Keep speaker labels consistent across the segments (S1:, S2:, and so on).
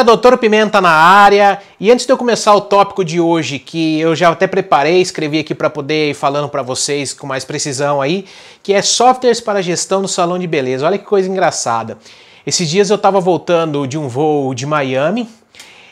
S1: galera, Doutor Pimenta na área. E antes de eu começar o tópico de hoje, que eu já até preparei, escrevi aqui para poder ir falando para vocês com mais precisão aí, que é softwares para gestão no salão de beleza. Olha que coisa engraçada. Esses dias eu estava voltando de um voo de Miami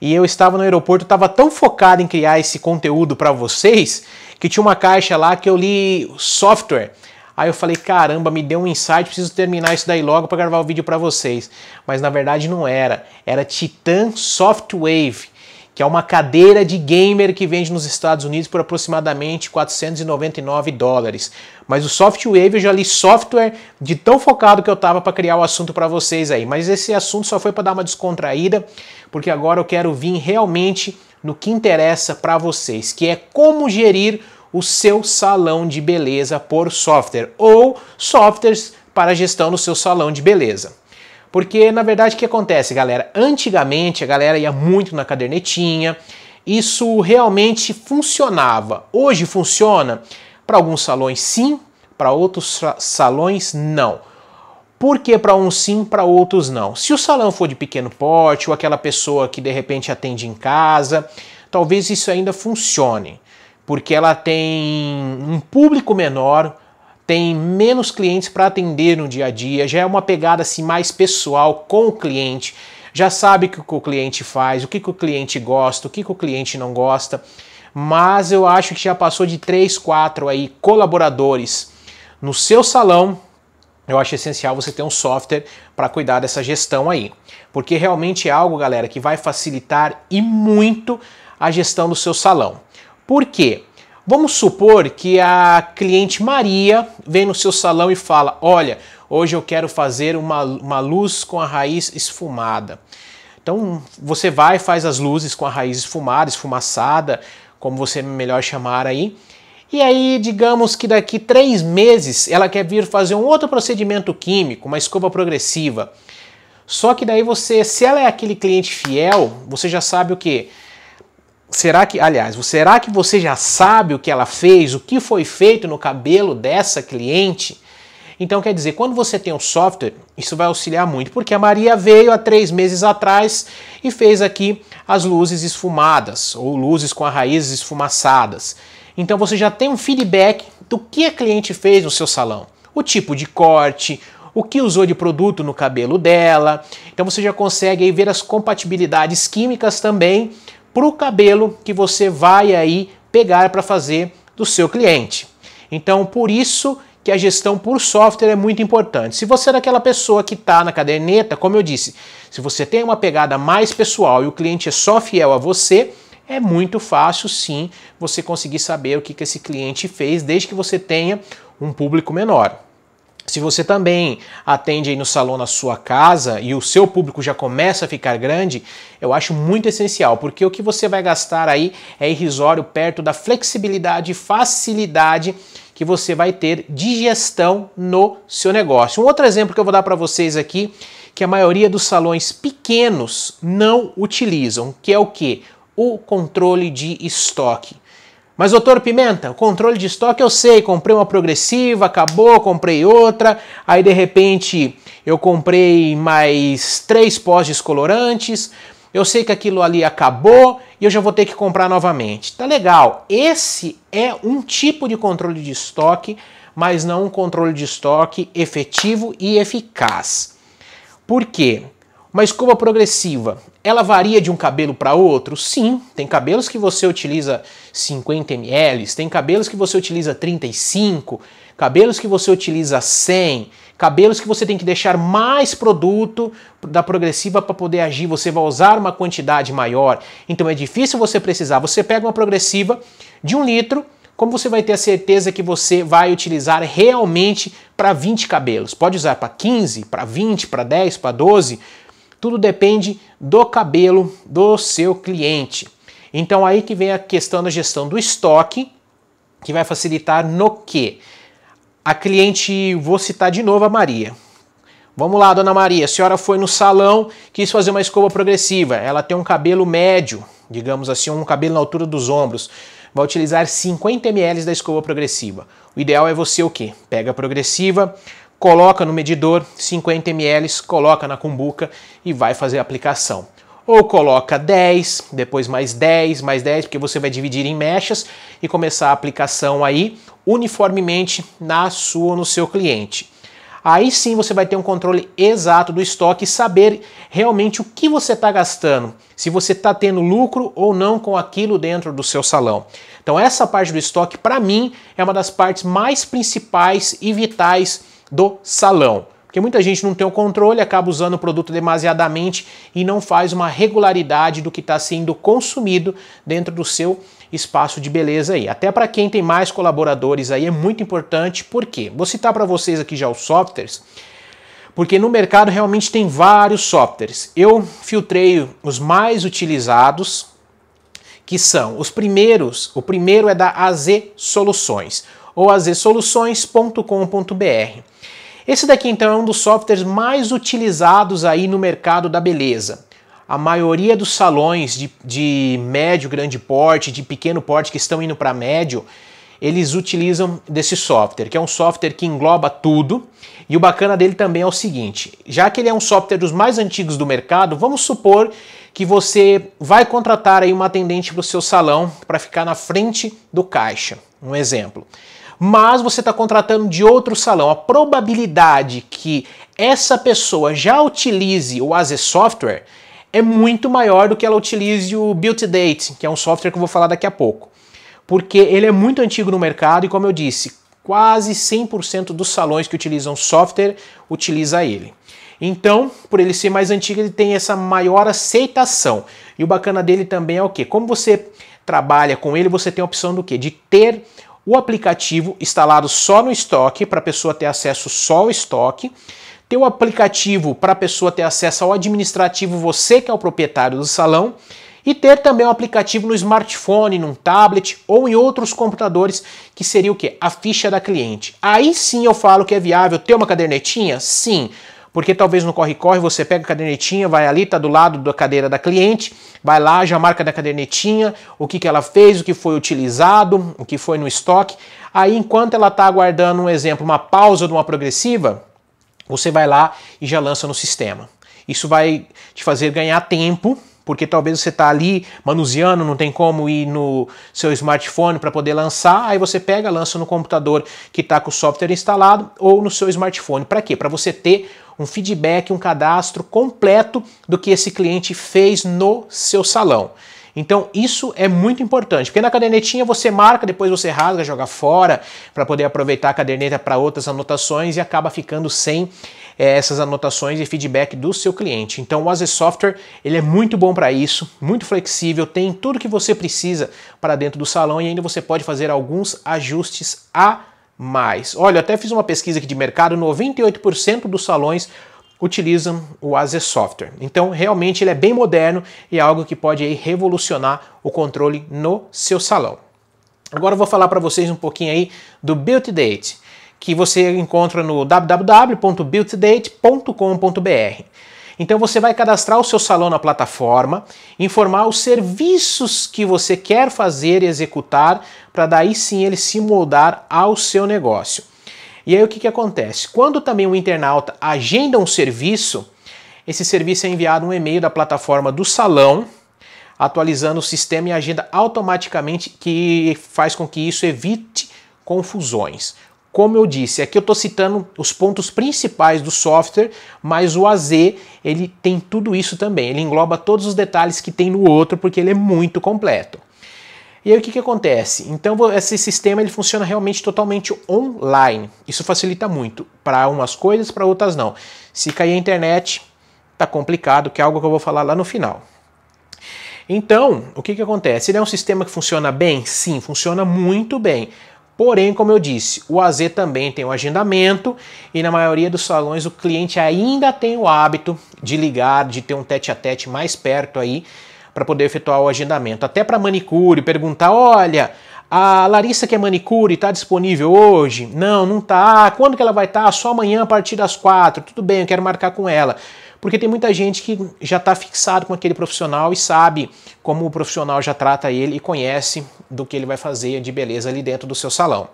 S1: e eu estava no aeroporto, estava tão focado em criar esse conteúdo para vocês que tinha uma caixa lá que eu li software Aí eu falei, caramba, me deu um insight, preciso terminar isso daí logo para gravar o vídeo para vocês. Mas na verdade não era, era Titan Softwave, que é uma cadeira de gamer que vende nos Estados Unidos por aproximadamente 499 dólares. Mas o Softwave eu já li software de tão focado que eu tava para criar o assunto para vocês aí. Mas esse assunto só foi para dar uma descontraída, porque agora eu quero vir realmente no que interessa para vocês, que é como gerir o seu salão de beleza por software ou softwares para gestão no seu salão de beleza. Porque na verdade o que acontece, galera? Antigamente a galera ia muito na cadernetinha, isso realmente funcionava. Hoje funciona para alguns salões sim, para outros salões não. Por que para uns sim, para outros não? Se o salão for de pequeno porte ou aquela pessoa que de repente atende em casa, talvez isso ainda funcione porque ela tem um público menor, tem menos clientes para atender no dia a dia, já é uma pegada assim mais pessoal com o cliente, já sabe o que o cliente faz, o que, o cliente gosta, o que, que o cliente não gosta, mas eu acho que já passou de 3, 4 aí colaboradores no seu salão, eu acho essencial você ter um software para cuidar dessa gestão aí, porque realmente é algo, galera, que vai facilitar e muito a gestão do seu salão. Por quê? Vamos supor que a cliente Maria vem no seu salão e fala: Olha, hoje eu quero fazer uma, uma luz com a raiz esfumada. Então você vai faz as luzes com a raiz esfumada, esfumaçada, como você melhor chamar aí. E aí, digamos que daqui três meses ela quer vir fazer um outro procedimento químico, uma escova progressiva. Só que daí você, se ela é aquele cliente fiel, você já sabe o que? Será que, aliás, será que você já sabe o que ela fez, o que foi feito no cabelo dessa cliente? Então quer dizer, quando você tem um software, isso vai auxiliar muito, porque a Maria veio há três meses atrás e fez aqui as luzes esfumadas ou luzes com as raízes esfumaçadas. Então você já tem um feedback do que a cliente fez no seu salão, o tipo de corte, o que usou de produto no cabelo dela. Então você já consegue ver as compatibilidades químicas também para o cabelo que você vai aí pegar para fazer do seu cliente. Então, por isso que a gestão por software é muito importante. Se você é daquela pessoa que está na caderneta, como eu disse, se você tem uma pegada mais pessoal e o cliente é só fiel a você, é muito fácil sim você conseguir saber o que, que esse cliente fez, desde que você tenha um público menor. Se você também atende aí no salão na sua casa e o seu público já começa a ficar grande, eu acho muito essencial, porque o que você vai gastar aí é irrisório perto da flexibilidade e facilidade que você vai ter de gestão no seu negócio. Um outro exemplo que eu vou dar para vocês aqui, que a maioria dos salões pequenos não utilizam, que é o que? O controle de estoque. Mas, doutor Pimenta, o controle de estoque eu sei, comprei uma progressiva, acabou, comprei outra, aí de repente eu comprei mais três pós-descolorantes, eu sei que aquilo ali acabou e eu já vou ter que comprar novamente. Tá legal. Esse é um tipo de controle de estoque, mas não um controle de estoque efetivo e eficaz. Por quê? Uma escova progressiva, ela varia de um cabelo para outro? Sim, tem cabelos que você utiliza 50 ml, tem cabelos que você utiliza 35, cabelos que você utiliza 100, cabelos que você tem que deixar mais produto da progressiva para poder agir, você vai usar uma quantidade maior. Então é difícil você precisar. Você pega uma progressiva de um litro, como você vai ter a certeza que você vai utilizar realmente para 20 cabelos? Pode usar para 15, para 20, para 10, para 12. Tudo depende do cabelo do seu cliente. Então aí que vem a questão da gestão do estoque, que vai facilitar no que? A cliente, vou citar de novo a Maria. Vamos lá, dona Maria, a senhora foi no salão, quis fazer uma escova progressiva. Ela tem um cabelo médio, digamos assim, um cabelo na altura dos ombros. Vai utilizar 50 ml da escova progressiva. O ideal é você o quê? Pega a progressiva, coloca no medidor 50 ml, coloca na cumbuca e vai fazer a aplicação. Ou coloca 10, depois mais 10, mais 10, porque você vai dividir em mechas e começar a aplicação aí uniformemente na sua no seu cliente. Aí sim você vai ter um controle exato do estoque e saber realmente o que você está gastando, se você está tendo lucro ou não com aquilo dentro do seu salão. Então essa parte do estoque, para mim, é uma das partes mais principais e vitais do salão. Porque muita gente não tem o controle, acaba usando o produto demasiadamente e não faz uma regularidade do que está sendo consumido dentro do seu espaço de beleza aí. Até para quem tem mais colaboradores aí é muito importante, porque vou citar para vocês aqui já os softwares, porque no mercado realmente tem vários softwares. Eu filtrei os mais utilizados, que são os primeiros. O primeiro é da AZ Soluções ou azsoluções.com.br. Esse daqui então é um dos softwares mais utilizados aí no mercado da beleza. A maioria dos salões de, de médio, grande porte, de pequeno porte que estão indo para médio, eles utilizam desse software, que é um software que engloba tudo. E o bacana dele também é o seguinte: já que ele é um software dos mais antigos do mercado, vamos supor que você vai contratar aí uma atendente para o seu salão para ficar na frente do caixa. Um exemplo mas você está contratando de outro salão. A probabilidade que essa pessoa já utilize o AZ Software é muito maior do que ela utilize o Built Date, que é um software que eu vou falar daqui a pouco. Porque ele é muito antigo no mercado e, como eu disse, quase 100% dos salões que utilizam software utiliza ele. Então, por ele ser mais antigo, ele tem essa maior aceitação. E o bacana dele também é o que? Como você trabalha com ele, você tem a opção do que? De ter o aplicativo instalado só no estoque, para a pessoa ter acesso só ao estoque, ter o aplicativo para a pessoa ter acesso ao administrativo, você que é o proprietário do salão, e ter também o um aplicativo no smartphone, num tablet ou em outros computadores, que seria o que? A ficha da cliente. Aí sim eu falo que é viável ter uma cadernetinha? Sim porque talvez no corre-corre você pega a cadernetinha, vai ali, está do lado da cadeira da cliente, vai lá, já marca na cadernetinha o que, que ela fez, o que foi utilizado, o que foi no estoque. Aí, enquanto ela está aguardando um exemplo, uma pausa de uma progressiva, você vai lá e já lança no sistema. Isso vai te fazer ganhar tempo porque talvez você está ali manuseando, não tem como ir no seu smartphone para poder lançar, aí você pega, lança no computador que está com o software instalado ou no seu smartphone. Para quê? Para você ter um feedback, um cadastro completo do que esse cliente fez no seu salão. Então isso é muito importante, porque na cadernetinha você marca, depois você rasga, joga fora para poder aproveitar a caderneta para outras anotações e acaba ficando sem é, essas anotações e feedback do seu cliente. Então o Aze Software ele é muito bom para isso, muito flexível, tem tudo que você precisa para dentro do salão e ainda você pode fazer alguns ajustes a mais. Olha, até fiz uma pesquisa aqui de mercado, 98% dos salões utilizam o AZ Software. Então, realmente ele é bem moderno e é algo que pode aí, revolucionar o controle no seu salão. Agora eu vou falar para vocês um pouquinho aí do Built Date, que você encontra no www.builtdate.com.br. Então você vai cadastrar o seu salão na plataforma, informar os serviços que você quer fazer e executar, para daí sim ele se moldar ao seu negócio. E aí o que, que acontece? Quando também o internauta agenda um serviço, esse serviço é enviado um e-mail da plataforma do salão, atualizando o sistema e agenda automaticamente, que faz com que isso evite confusões. Como eu disse, aqui eu estou citando os pontos principais do software, mas o AZ ele tem tudo isso também. Ele engloba todos os detalhes que tem no outro, porque ele é muito completo. E aí o que, que acontece? Então esse sistema ele funciona realmente totalmente online. Isso facilita muito para umas coisas, para outras não. Se cair a internet, tá complicado, que é algo que eu vou falar lá no final. Então, o que, que acontece? Ele é um sistema que funciona bem? Sim, funciona muito bem. Porém, como eu disse, o AZ também tem o um agendamento e na maioria dos salões o cliente ainda tem o hábito de ligar, de ter um tete a tete mais perto aí para poder efetuar o agendamento. Até para manicure, perguntar: olha, a Larissa que é manicure está disponível hoje? Não, não tá. Quando que ela vai estar? Tá? Só amanhã a partir das quatro. Tudo bem, eu quero marcar com ela. Porque tem muita gente que já está fixado com aquele profissional e sabe como o profissional já trata ele e conhece do que ele vai fazer de beleza ali dentro do seu salão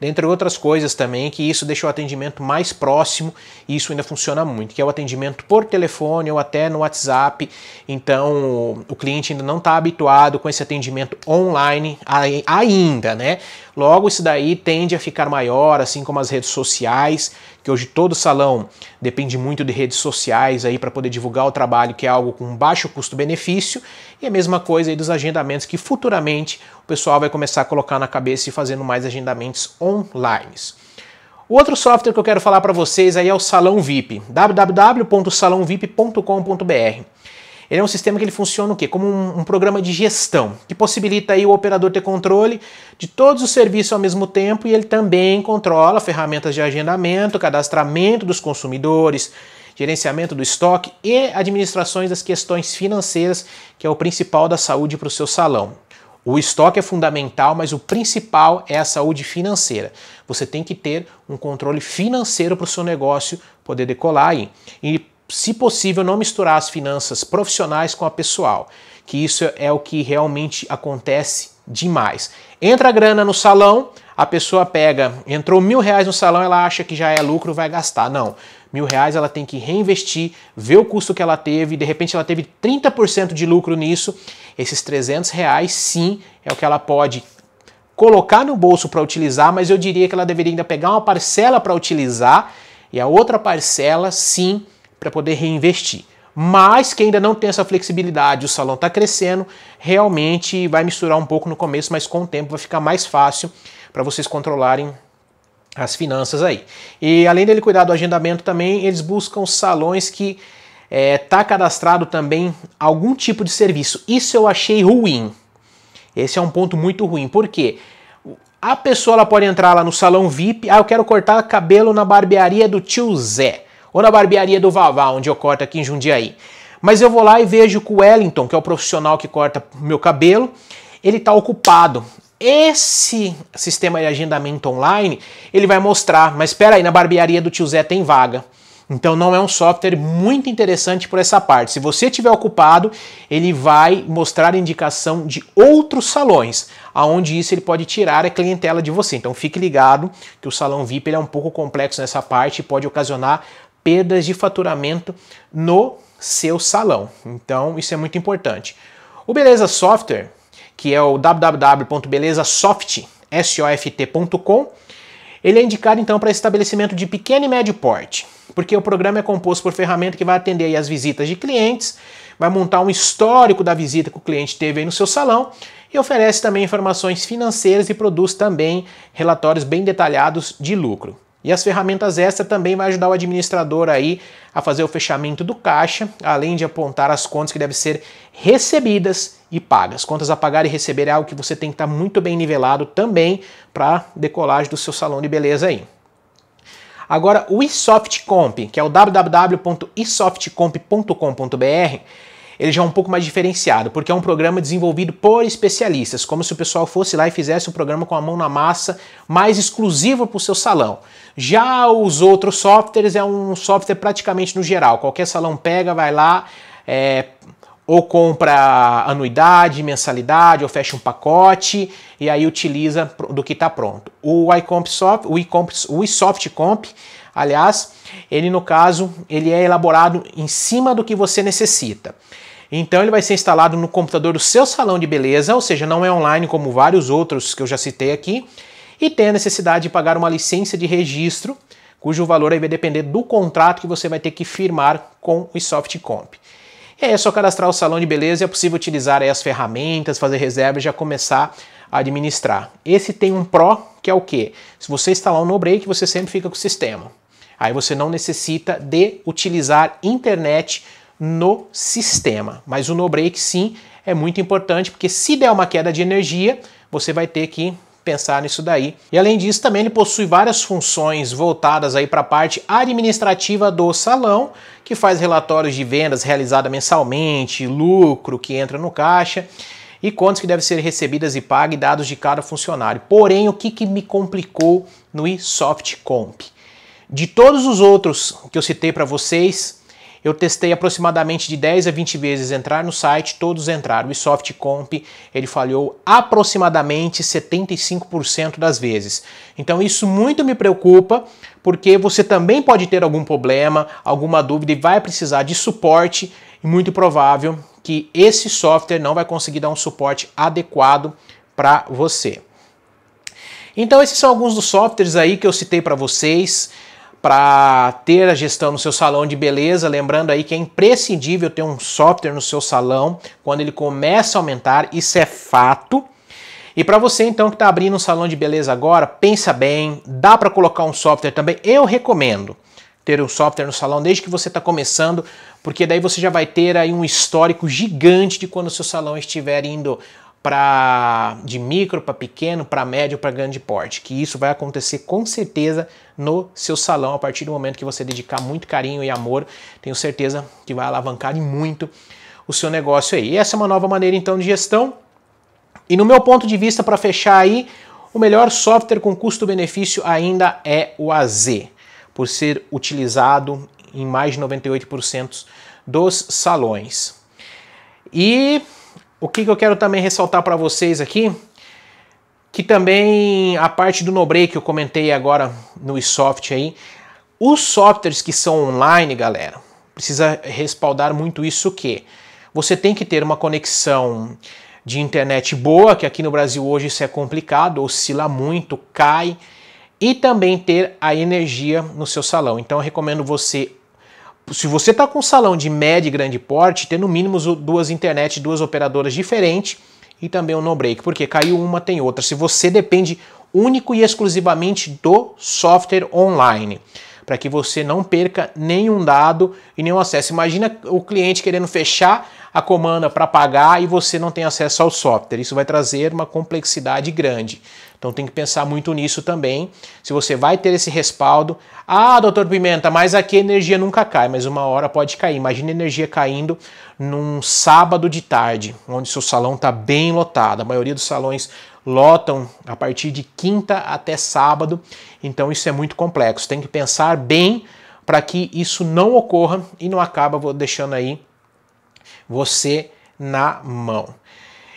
S1: dentre outras coisas também, que isso deixa o atendimento mais próximo e isso ainda funciona muito, que é o atendimento por telefone ou até no WhatsApp. Então, o cliente ainda não está habituado com esse atendimento online ainda, né? Logo, isso daí tende a ficar maior, assim como as redes sociais, que hoje todo salão depende muito de redes sociais aí para poder divulgar o trabalho, que é algo com baixo custo-benefício, e a mesma coisa aí dos agendamentos que futuramente o pessoal vai começar a colocar na cabeça e fazendo mais agendamentos online. O outro software que eu quero falar para vocês aí é o Salão VIP, www.salãovip.com.br. Ele é um sistema que ele funciona o quê? Como um, um programa de gestão, que possibilita aí o operador ter controle de todos os serviços ao mesmo tempo e ele também controla ferramentas de agendamento, cadastramento dos consumidores, gerenciamento do estoque e administrações das questões financeiras, que é o principal da saúde para o seu salão. O estoque é fundamental, mas o principal é a saúde financeira. Você tem que ter um controle financeiro para o seu negócio poder decolar aí. E se possível, não misturar as finanças profissionais com a pessoal, que isso é o que realmente acontece demais. Entra a grana no salão, a pessoa pega, entrou mil reais no salão, ela acha que já é lucro, vai gastar. Não. Mil reais ela tem que reinvestir, ver o custo que ela teve, de repente ela teve 30% de lucro nisso. Esses 300 reais, sim, é o que ela pode colocar no bolso para utilizar, mas eu diria que ela deveria ainda pegar uma parcela para utilizar e a outra parcela, sim, para poder reinvestir. Mas quem ainda não tem essa flexibilidade, o salão está crescendo, realmente vai misturar um pouco no começo, mas com o tempo vai ficar mais fácil para vocês controlarem as finanças aí. E além dele cuidar do agendamento também, eles buscam salões que está é, tá cadastrado também algum tipo de serviço. Isso eu achei ruim. Esse é um ponto muito ruim, porque a pessoa ela pode entrar lá no salão VIP, ah, eu quero cortar cabelo na barbearia do tio Zé ou na barbearia do Vavá, onde eu corto aqui em Jundiaí. Mas eu vou lá e vejo que o Wellington, que é o profissional que corta meu cabelo, ele está ocupado. Esse sistema de agendamento online, ele vai mostrar, mas espera aí, na barbearia do tio Zé tem vaga. Então não é um software muito interessante por essa parte. Se você estiver ocupado, ele vai mostrar indicação de outros salões, aonde isso ele pode tirar a clientela de você. Então fique ligado que o salão VIP é um pouco complexo nessa parte e pode ocasionar perdas de faturamento no seu salão. Então, isso é muito importante. O Beleza Software, que é o www.belezasoft.com, ele é indicado então para estabelecimento de pequeno e médio porte, porque o programa é composto por ferramenta que vai atender aí, as visitas de clientes, vai montar um histórico da visita que o cliente teve aí no seu salão e oferece também informações financeiras e produz também relatórios bem detalhados de lucro. E as ferramentas extra também vai ajudar o administrador aí a fazer o fechamento do caixa, além de apontar as contas que devem ser recebidas e pagas. Contas a pagar e receber é algo que você tem que estar tá muito bem nivelado também para decolagem do seu salão de beleza aí. Agora, o eSoftComp, que é o www.esoftcomp.com.br, ele já é um pouco mais diferenciado, porque é um programa desenvolvido por especialistas, como se o pessoal fosse lá e fizesse um programa com a mão na massa, mais exclusivo para o seu salão. Já os outros softwares é um software praticamente no geral, qualquer salão pega, vai lá, é, ou compra anuidade, mensalidade, ou fecha um pacote e aí utiliza do que está pronto. O iComp Soft, o iComp, o iSoft Comp, aliás, ele no caso, ele é elaborado em cima do que você necessita. Então ele vai ser instalado no computador do seu salão de beleza, ou seja, não é online como vários outros que eu já citei aqui, e tem a necessidade de pagar uma licença de registro, cujo valor aí vai depender do contrato que você vai ter que firmar com o Softcomp. É só cadastrar o salão de beleza, e é possível utilizar as ferramentas, fazer reserva e já começar a administrar. Esse tem um pró, que é o quê? Se você instalar um NoBreak você sempre fica com o sistema. Aí você não necessita de utilizar internet no sistema. Mas o no break sim é muito importante, porque se der uma queda de energia, você vai ter que pensar nisso daí. E além disso, também ele possui várias funções voltadas aí para a parte administrativa do salão, que faz relatórios de vendas realizada mensalmente, lucro que entra no caixa e contas que devem ser recebidas e pagas e dados de cada funcionário. Porém, o que, que me complicou no eSoft Comp? De todos os outros que eu citei para vocês, eu testei aproximadamente de 10 a 20 vezes entrar no site, todos entraram. O Ubisoft Comp, ele falhou aproximadamente 75% das vezes. Então isso muito me preocupa, porque você também pode ter algum problema, alguma dúvida e vai precisar de suporte e muito provável que esse software não vai conseguir dar um suporte adequado para você. Então esses são alguns dos softwares aí que eu citei para vocês para ter a gestão no seu salão de beleza, lembrando aí que é imprescindível ter um software no seu salão quando ele começa a aumentar, isso é fato. E para você então que está abrindo um salão de beleza agora, pensa bem, dá para colocar um software também. Eu recomendo ter um software no salão desde que você está começando, porque daí você já vai ter aí um histórico gigante de quando o seu salão estiver indo para de micro para pequeno, para médio, para grande porte, que isso vai acontecer com certeza no seu salão a partir do momento que você dedicar muito carinho e amor, tenho certeza que vai alavancar muito o seu negócio aí. E essa é uma nova maneira então de gestão. E no meu ponto de vista para fechar aí, o melhor software com custo-benefício ainda é o AZ, por ser utilizado em mais de 98% dos salões. E o que, que eu quero também ressaltar para vocês aqui, que também a parte do break que eu comentei agora no eSoft aí, os softwares que são online, galera, precisa respaldar muito isso que você tem que ter uma conexão de internet boa, que aqui no Brasil hoje isso é complicado, oscila muito, cai, e também ter a energia no seu salão. Então eu recomendo você se você está com um salão de médio e grande porte, ter no mínimo duas internet, duas operadoras diferentes e também um no-break, porque caiu uma, tem outra. Se você depende único e exclusivamente do software online, para que você não perca nenhum dado e nenhum acesso. Imagina o cliente querendo fechar a comanda para pagar e você não tem acesso ao software. Isso vai trazer uma complexidade grande. Então tem que pensar muito nisso também. Se você vai ter esse respaldo, ah, doutor Pimenta, mas aqui a energia nunca cai, mas uma hora pode cair. Imagina a energia caindo num sábado de tarde, onde seu salão está bem lotado. A maioria dos salões lotam a partir de quinta até sábado, então isso é muito complexo. Tem que pensar bem para que isso não ocorra e não acaba deixando aí você na mão.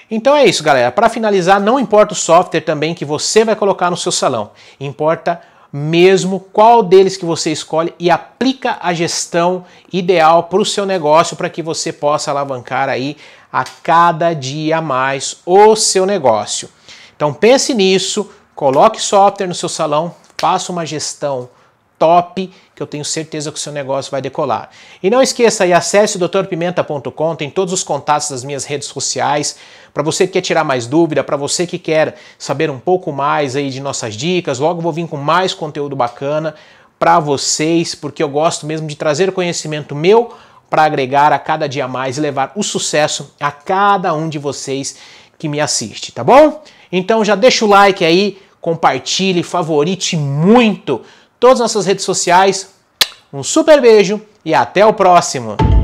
S1: Então é isso, galera. Para finalizar, não importa o software também que você vai colocar no seu salão. Importa mesmo qual deles que você escolhe e aplica a gestão ideal para o seu negócio para que você possa alavancar aí a cada dia a mais o seu negócio. Então pense nisso, coloque software no seu salão, faça uma gestão top que eu tenho certeza que o seu negócio vai decolar. E não esqueça e acesse o drpimenta.com, tem todos os contatos das minhas redes sociais, para você que quer tirar mais dúvida, para você que quer saber um pouco mais aí de nossas dicas, logo vou vir com mais conteúdo bacana para vocês, porque eu gosto mesmo de trazer conhecimento meu para agregar a cada dia mais e levar o sucesso a cada um de vocês que me assiste, tá bom? Então já deixa o like aí, compartilhe, favorite muito todas as nossas redes sociais. Um super beijo e até o próximo!